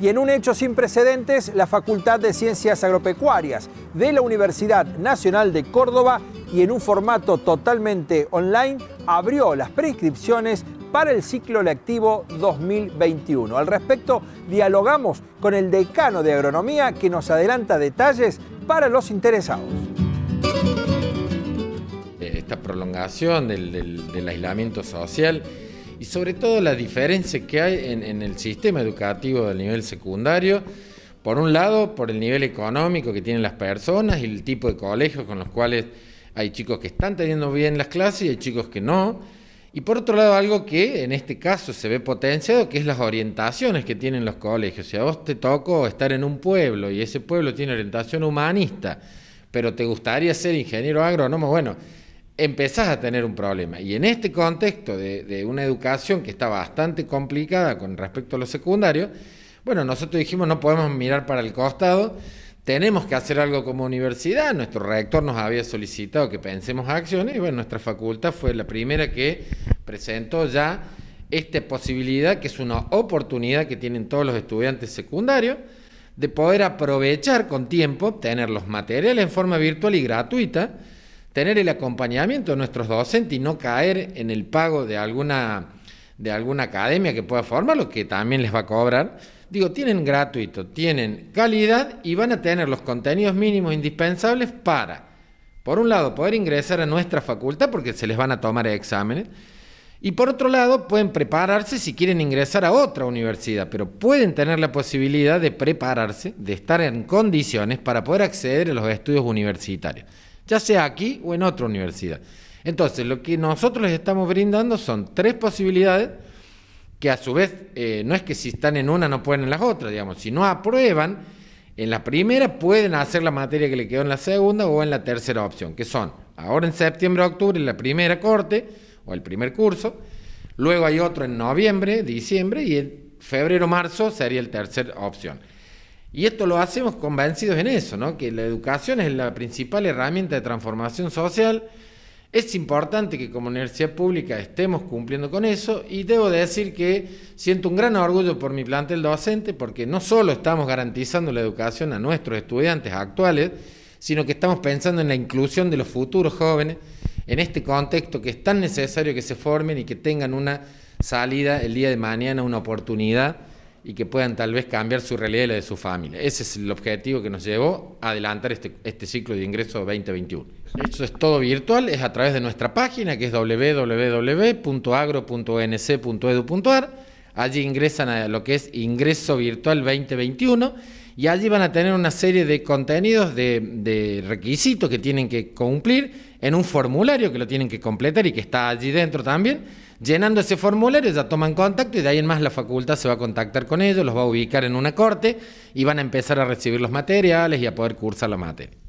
y en un hecho sin precedentes, la Facultad de Ciencias Agropecuarias de la Universidad Nacional de Córdoba y en un formato totalmente online abrió las prescripciones para el ciclo lectivo 2021. Al respecto, dialogamos con el decano de agronomía que nos adelanta detalles para los interesados. Esta prolongación del, del aislamiento social y sobre todo la diferencia que hay en, el sistema educativo del nivel secundario. Por un lado, por el nivel económico que tienen las personas y el tipo de colegios con los cuales hay chicos que están teniendo bien las clases y hay chicos que no. Y por otro lado, algo que en este caso se ve potenciado, que es las orientaciones que tienen los colegios. Si a vos te tocó estar en un pueblo y ese pueblo tiene orientación humanista, pero te gustaría ser ingeniero agrónomo, bueno, empezás a tener un problema. Y en este contexto de, una educación que está bastante complicada con respecto a lo secundario, bueno, nosotros dijimos no podemos mirar para el costado, tenemos que hacer algo como universidad, nuestro rector nos había solicitado que pensemos acciones y bueno, nuestra facultad fue la primera que presentó ya esta posibilidad, que es una oportunidad que tienen todos los estudiantes secundarios, de poder aprovechar con tiempo, tener los materiales en forma virtual y gratuita, tener el acompañamiento de nuestros docentes y no caer en el pago de alguna, de alguna academia que pueda formar, lo que también les va a cobrar. Digo, tienen gratuito, tienen calidad y van a tener los contenidos mínimos indispensables para, por un lado, poder ingresar a nuestra facultad porque se les van a tomar exámenes. Y por otro lado, pueden prepararse si quieren ingresar a otra universidad, pero pueden tener la posibilidad de prepararse, de estar en condiciones para poder acceder a los estudios universitarios ya sea aquí o en otra universidad. Entonces, lo que nosotros les estamos brindando son tres posibilidades que a su vez eh, no es que si están en una no pueden en las otras, digamos, si no aprueban en la primera pueden hacer la materia que le quedó en la segunda o en la tercera opción, que son ahora en septiembre, octubre, la primera corte o el primer curso, luego hay otro en noviembre, diciembre y en febrero, marzo sería la tercera opción. Y esto lo hacemos convencidos en eso, ¿no? que la educación es la principal herramienta de transformación social. Es importante que como universidad pública estemos cumpliendo con eso y debo decir que siento un gran orgullo por mi plantel docente porque no solo estamos garantizando la educación a nuestros estudiantes actuales, sino que estamos pensando en la inclusión de los futuros jóvenes en este contexto que es tan necesario que se formen y que tengan una salida el día de mañana, una oportunidad y que puedan tal vez cambiar su realidad y la de su familia. Ese es el objetivo que nos llevó a adelantar este, este ciclo de ingreso 2021. Esto es todo virtual, es a través de nuestra página que es www.agro.nc.edu.ar Allí ingresan a lo que es Ingreso Virtual 2021 y allí van a tener una serie de contenidos, de, requisitos que tienen que cumplir en un formulario que lo tienen que completar y que está allí dentro también. Llenando ese formulario ya toman contacto y de ahí en más la facultad se va a contactar con ellos, los va a ubicar en una corte y van a empezar a recibir los materiales y a poder cursar la materia.